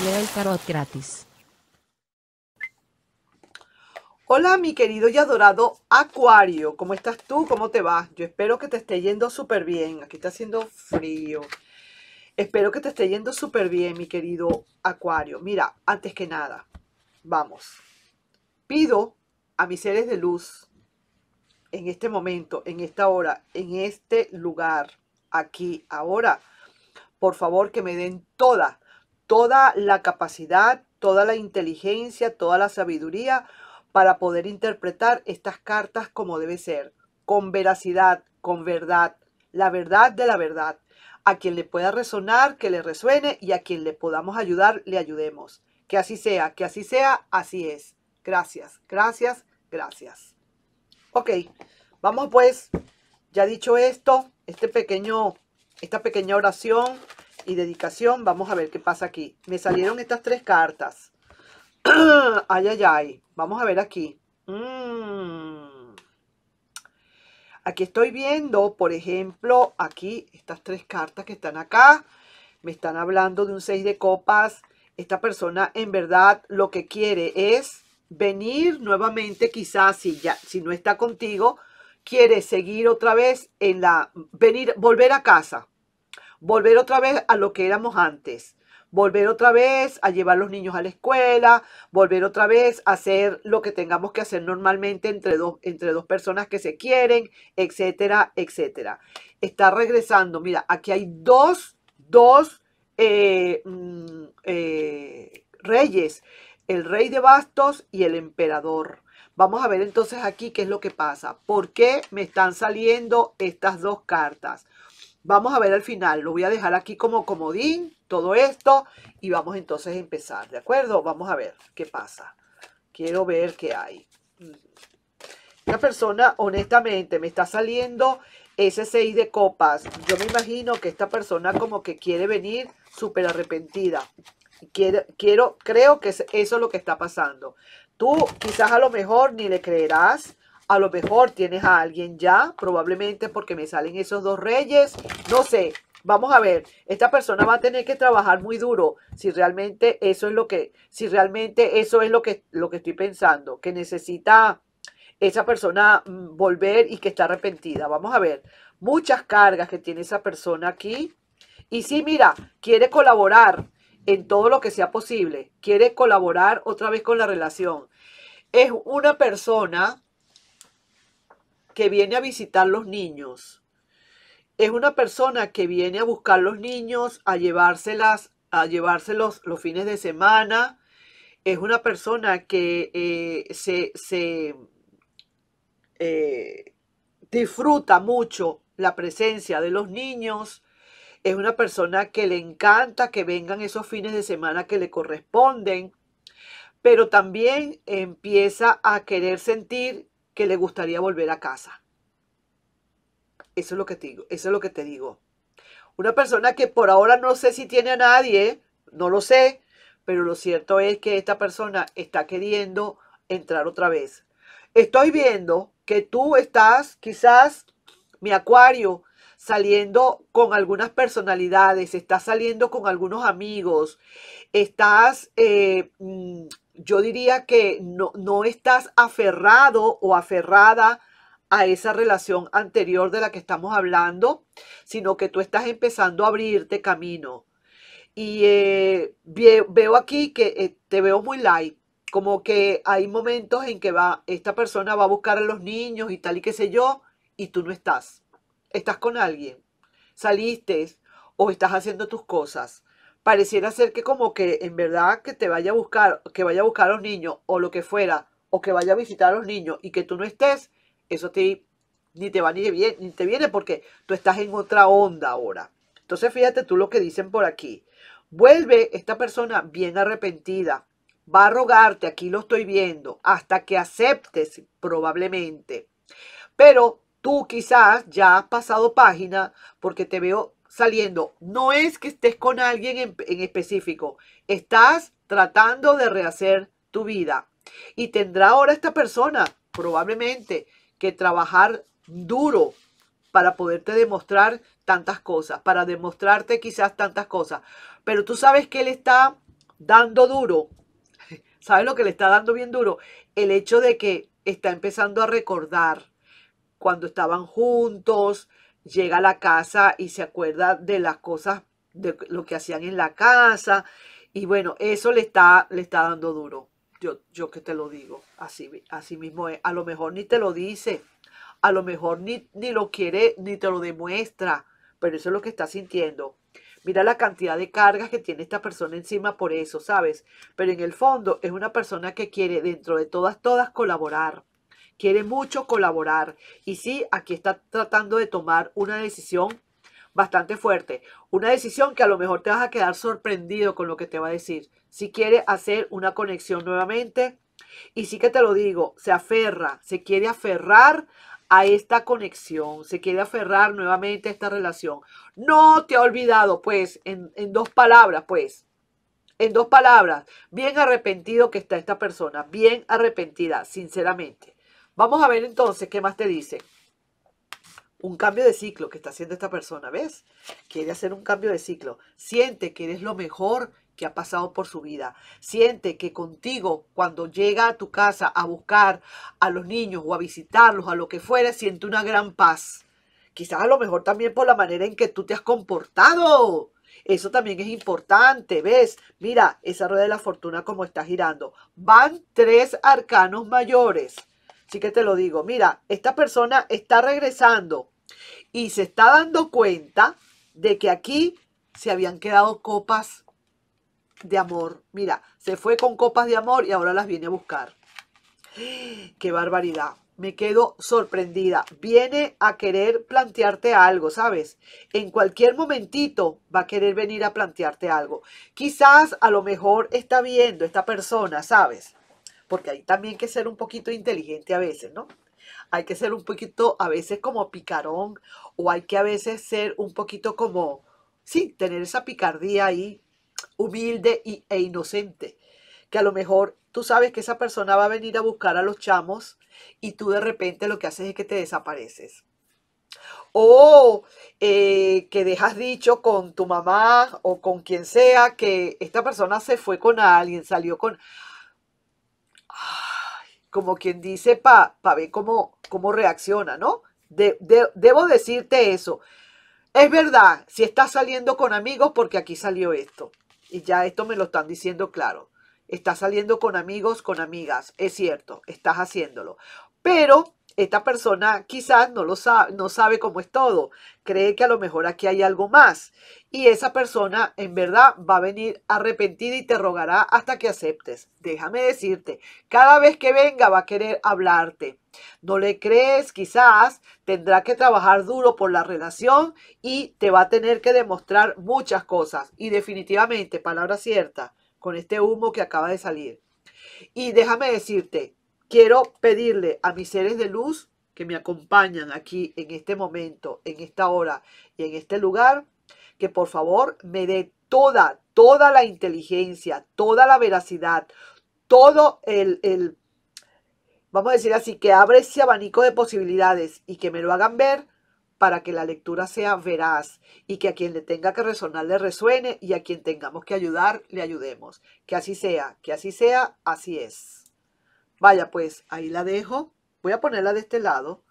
te el tarot gratis. Hola mi querido y adorado Acuario, ¿cómo estás tú? ¿Cómo te va? Yo espero que te esté yendo súper bien, aquí está haciendo frío. Espero que te esté yendo súper bien mi querido Acuario. Mira, antes que nada, vamos. Pido a mis seres de luz en este momento, en esta hora, en este lugar, aquí, ahora, por favor que me den toda toda la capacidad, toda la inteligencia, toda la sabiduría para poder interpretar estas cartas como debe ser, con veracidad, con verdad, la verdad de la verdad. A quien le pueda resonar, que le resuene y a quien le podamos ayudar, le ayudemos. Que así sea, que así sea, así es. Gracias, gracias, gracias. Ok, vamos pues, ya dicho esto, este pequeño, esta pequeña oración y dedicación. Vamos a ver qué pasa aquí. Me salieron estas tres cartas. ay, ay, ay. Vamos a ver aquí. Mm. Aquí estoy viendo, por ejemplo, aquí estas tres cartas que están acá. Me están hablando de un seis de copas. Esta persona en verdad lo que quiere es venir nuevamente, quizás si, ya, si no está contigo, quiere seguir otra vez en la, venir, volver a casa, volver otra vez a lo que éramos antes, volver otra vez a llevar los niños a la escuela, volver otra vez a hacer lo que tengamos que hacer normalmente entre dos, entre dos personas que se quieren, etcétera, etcétera. Está regresando, mira, aquí hay dos, dos eh, mm, eh, reyes, el rey de bastos y el emperador. Vamos a ver entonces aquí qué es lo que pasa. ¿Por qué me están saliendo estas dos cartas? Vamos a ver al final, lo voy a dejar aquí como comodín, todo esto, y vamos entonces a empezar, ¿de acuerdo? Vamos a ver qué pasa. Quiero ver qué hay. Esta persona, honestamente, me está saliendo ese 6 de copas. Yo me imagino que esta persona como que quiere venir súper arrepentida. Quiero, quiero, creo que eso es lo que está pasando. Tú quizás a lo mejor ni le creerás a lo mejor tienes a alguien ya, probablemente porque me salen esos dos reyes. No sé, vamos a ver. Esta persona va a tener que trabajar muy duro si realmente eso es lo que, si realmente eso es lo que, lo que estoy pensando, que necesita esa persona mm, volver y que está arrepentida. Vamos a ver. Muchas cargas que tiene esa persona aquí. Y sí, mira, quiere colaborar en todo lo que sea posible. Quiere colaborar otra vez con la relación. Es una persona que viene a visitar los niños. Es una persona que viene a buscar los niños, a llevárselas, a llevárselos los fines de semana. Es una persona que eh, se, se eh, disfruta mucho la presencia de los niños. Es una persona que le encanta que vengan esos fines de semana que le corresponden, pero también empieza a querer sentir que le gustaría volver a casa. Eso es lo que te digo, eso es lo que te digo. Una persona que por ahora no sé si tiene a nadie, no lo sé, pero lo cierto es que esta persona está queriendo entrar otra vez. Estoy viendo que tú estás, quizás, mi acuario, saliendo con algunas personalidades, estás saliendo con algunos amigos, estás eh, mm, yo diría que no, estás aferrado o aferrada a esa relación anterior de la que estamos hablando, sino que tú estás empezando a abrirte camino. Y eh, veo aquí que eh, te veo muy light, como que hay momentos en que va, esta persona va a buscar a los niños y tal y qué sé yo, y tú no estás. Estás con alguien, saliste o estás haciendo tus cosas pareciera ser que como que en verdad que te vaya a buscar, que vaya a buscar a los niños o lo que fuera, o que vaya a visitar a los niños y que tú no estés, eso te, ni te va ni, bien, ni te viene porque tú estás en otra onda ahora. Entonces fíjate tú lo que dicen por aquí. Vuelve esta persona bien arrepentida. Va a rogarte, aquí lo estoy viendo, hasta que aceptes probablemente. Pero tú quizás ya has pasado página porque te veo saliendo. No es que estés con alguien en, específico, estás tratando de rehacer tu vida. Y tendrá ahora esta persona probablemente que trabajar duro para poderte demostrar tantas cosas, para demostrarte quizás tantas cosas. Pero tú sabes que él está dando duro, ¿sabes lo que le está dando bien duro? El hecho de que está empezando a recordar cuando estaban juntos, llega a la casa y se acuerda de las cosas, de lo que hacían en la casa. Y bueno, eso le está, le está dando duro. Yo, yo que te lo digo, así, así mismo es. A lo mejor ni te lo dice, a lo mejor ni, ni lo quiere, ni te lo demuestra, pero eso es lo que está sintiendo. Mira la cantidad de cargas que tiene esta persona encima por eso, ¿sabes? Pero en el fondo es una persona que quiere dentro de todas, todas colaborar quiere mucho colaborar. Y sí, aquí está tratando de tomar una decisión bastante fuerte. Una decisión que a lo mejor te vas a quedar sorprendido con lo que te va a decir. Si quiere hacer una conexión nuevamente. Y sí que te lo digo, se aferra, se quiere aferrar a esta conexión, se quiere aferrar nuevamente a esta relación. No te ha olvidado, pues, en, en dos palabras, pues, en dos palabras, bien arrepentido que está esta persona, bien arrepentida, sinceramente. Vamos a ver entonces qué más te dice. Un cambio de ciclo que está haciendo esta persona, ¿ves? Quiere hacer un cambio de ciclo. Siente que eres lo mejor que ha pasado por su vida. Siente que contigo, cuando llega a tu casa a buscar a los niños o a visitarlos, a lo que fuera, siente una gran paz. Quizás a lo mejor también por la manera en que tú te has comportado. Eso también es importante, ¿ves? Mira, esa rueda de la fortuna como está girando. Van tres arcanos mayores. Así que te lo digo, mira, esta persona está regresando y se está dando cuenta de que aquí se habían quedado copas de amor. Mira, se fue con copas de amor y ahora las viene a buscar. ¡Qué barbaridad! Me quedo sorprendida. Viene a querer plantearte algo, ¿sabes? En cualquier momentito va a querer venir a plantearte algo. Quizás a lo mejor está viendo esta persona, ¿sabes? porque hay también que ser un poquito inteligente a veces, ¿no? Hay que ser un poquito a veces como picarón o hay que a veces ser un poquito como, sí, tener esa picardía ahí humilde y, e inocente, que a lo mejor tú sabes que esa persona va a venir a buscar a los chamos y tú de repente lo que haces es que te desapareces. O eh, que dejas dicho con tu mamá o con quien sea que esta persona se fue con alguien, salió con como quien dice, para pa ver cómo, cómo reacciona, ¿no? De, debo decirte eso. Es verdad, si estás saliendo con amigos, porque aquí salió esto. Y ya esto me lo están diciendo claro. Estás saliendo con amigos, con amigas. Es cierto, estás haciéndolo. Pero esta persona quizás no lo sabe, no sabe cómo es todo, cree que a lo mejor aquí hay algo más y esa persona en verdad va a venir arrepentida y te rogará hasta que aceptes. Déjame decirte, cada vez que venga va a querer hablarte. No le crees, quizás tendrá que trabajar duro por la relación y te va a tener que demostrar muchas cosas. Y definitivamente, palabra cierta, con este humo que acaba de salir. Y déjame decirte, quiero pedirle a mis seres de luz que me acompañan aquí en este momento, en esta hora y en este lugar, que por favor me dé toda, toda la inteligencia, toda la veracidad, todo el, vamos a decir así, que abre ese abanico de posibilidades y que me lo hagan ver para que la lectura sea veraz y que a quien le tenga que resonar le resuene y a quien tengamos que ayudar le ayudemos. Que así sea, que así sea, así es. Vaya, pues ahí la dejo. Voy a ponerla de este lado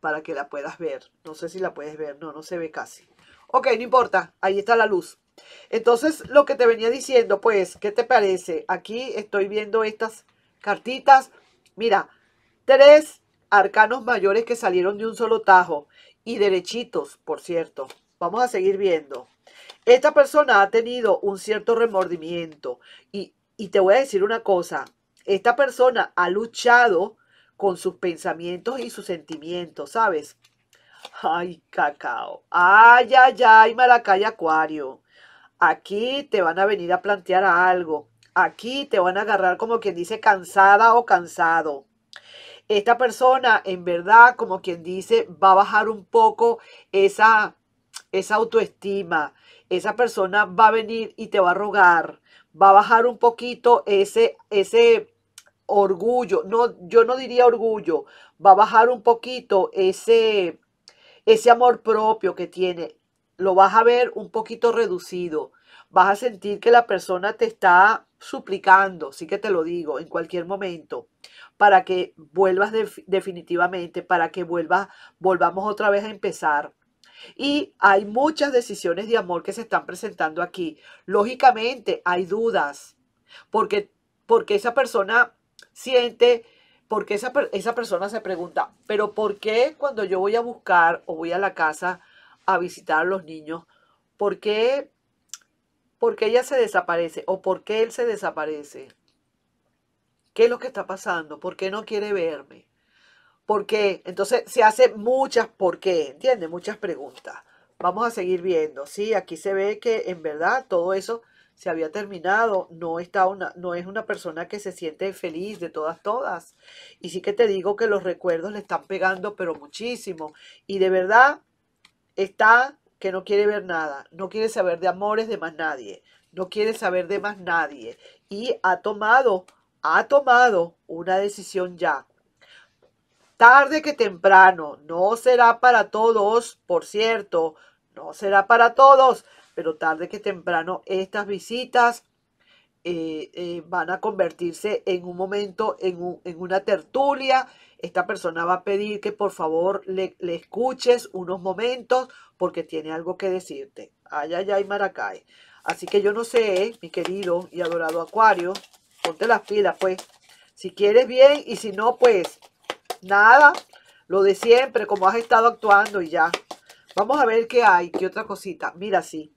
para que la puedas ver. No sé si la puedes ver. No, no se ve casi. Ok, no importa. Ahí está la luz. Entonces, lo que te venía diciendo, pues, ¿qué te parece? Aquí estoy viendo estas cartitas. Mira, tres arcanos mayores que salieron de un solo tajo y derechitos, por cierto. Vamos a seguir viendo. Esta persona ha tenido un cierto remordimiento y, te voy a decir una cosa, esta persona ha luchado con sus pensamientos y sus sentimientos, ¿sabes? Ay, cacao. Ay, ay, ay, Maracay Acuario. Aquí te van a venir a plantear algo. Aquí te van a agarrar como quien dice cansada o cansado. Esta persona, en verdad, como quien dice, va a bajar un poco esa, esa autoestima. Esa persona va a venir y te va a rogar. Va a bajar un poquito ese, ese orgullo, no, yo no diría orgullo, va a bajar un poquito ese, ese amor propio que tiene, lo vas a ver un poquito reducido, vas a sentir que la persona te está suplicando, sí que te lo digo, en cualquier momento, para que vuelvas definitivamente, para que vuelvas, volvamos otra vez a empezar. Y hay muchas decisiones de amor que se están presentando aquí. Lógicamente hay dudas, porque, porque esa persona siente, porque esa, persona se pregunta, pero ¿por qué cuando yo voy a buscar o voy a la casa a visitar a los niños, por qué, por qué ella se desaparece o por qué él se desaparece? ¿Qué es lo que está pasando? ¿Por qué no quiere verme? ¿Por qué? Entonces se hace muchas por qué, ¿entiendes? Muchas preguntas. Vamos a seguir viendo, ¿sí? Aquí se ve que en verdad todo eso se había terminado, no, está una, no es una persona que se siente feliz de todas, todas. Y sí que te digo que los recuerdos le están pegando, pero muchísimo. Y de verdad está que no quiere ver nada, no quiere saber de amores de más nadie, no quiere saber de más nadie. Y ha tomado, ha tomado una decisión ya. Tarde que temprano, no será para todos, por cierto, no será para todos, pero tarde que temprano estas visitas eh, eh, van a convertirse en un momento, en, una tertulia. Esta persona va a pedir que por favor le, le, escuches unos momentos porque tiene algo que decirte. Ay, ay, ay, Maracay. Así que yo no sé, mi querido y adorado Acuario, ponte las pilas, pues. Si quieres bien y si no, pues nada, lo de siempre, como has estado actuando y ya. Vamos a ver qué hay, qué otra cosita. Mira, sí.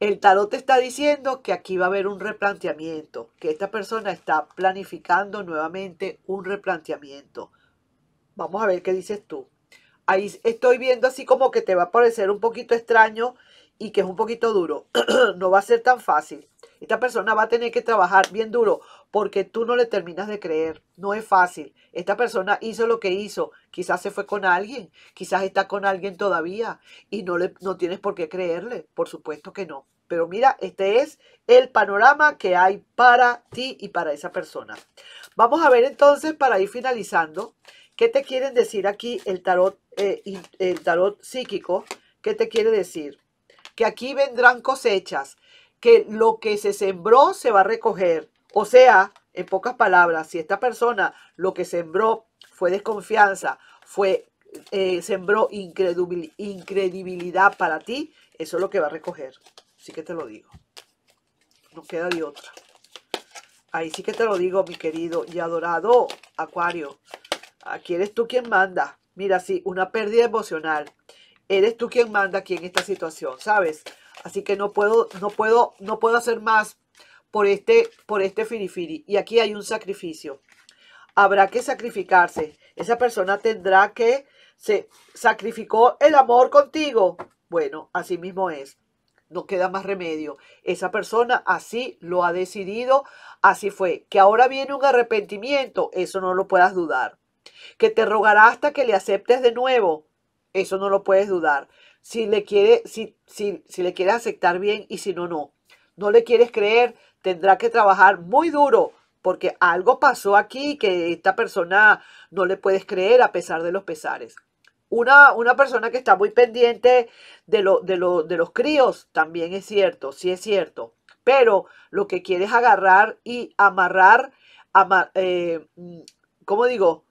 El tarot te está diciendo que aquí va a haber un replanteamiento, que esta persona está planificando nuevamente un replanteamiento. Vamos a ver qué dices tú. Ahí estoy viendo así como que te va a parecer un poquito extraño y que es un poquito duro. no va a ser tan fácil. Esta persona va a tener que trabajar bien duro porque tú no le terminas de creer. No es fácil. Esta persona hizo lo que hizo. Quizás se fue con alguien, quizás está con alguien todavía y no, le, tienes por qué creerle. Por supuesto que no. Pero mira, este es el panorama que hay para ti y para esa persona. Vamos a ver entonces, para ir finalizando, qué te quieren decir aquí el tarot, eh, el tarot psíquico. ¿Qué te quiere decir? Que aquí vendrán cosechas que lo que se sembró se va a recoger. O sea, en pocas palabras, si esta persona lo que sembró fue desconfianza, fue eh, sembró incredibilidad para ti, eso es lo que va a recoger. Así que te lo digo. No queda de otra. Ahí sí que te lo digo, mi querido y adorado Acuario. Aquí eres tú quien manda. Mira, sí, una pérdida emocional. Eres tú quien manda aquí en esta situación, ¿sabes? Así que no puedo, no puedo, no puedo hacer más por este, por este Y aquí hay un sacrificio. Habrá que sacrificarse. Esa persona tendrá que se sacrificó el amor contigo. Bueno, así mismo es. No queda más remedio. Esa persona así lo ha decidido, así fue. Que ahora viene un arrepentimiento, eso no lo puedas dudar. Que te rogará hasta que le aceptes de nuevo, eso no lo puedes dudar si le quiere, si, si, si le quieres aceptar bien y si no, no. No le quieres creer, tendrá que trabajar muy duro porque algo pasó aquí que esta persona no le puedes creer a pesar de los pesares. Una, persona que está muy pendiente de, de, de los críos, también es cierto, sí es cierto, pero lo que quieres agarrar y amarrar, como eh, ¿cómo digo?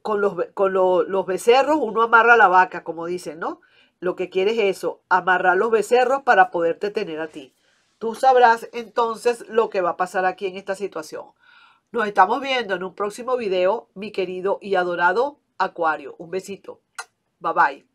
Con, los, con los becerros uno amarra la vaca, como dicen, ¿no? lo que quieres es eso, amarrar los becerros para poderte tener a ti. Tú sabrás entonces lo que va a pasar aquí en esta situación. Nos estamos viendo en un próximo video, mi querido y adorado Acuario. Un besito. Bye bye.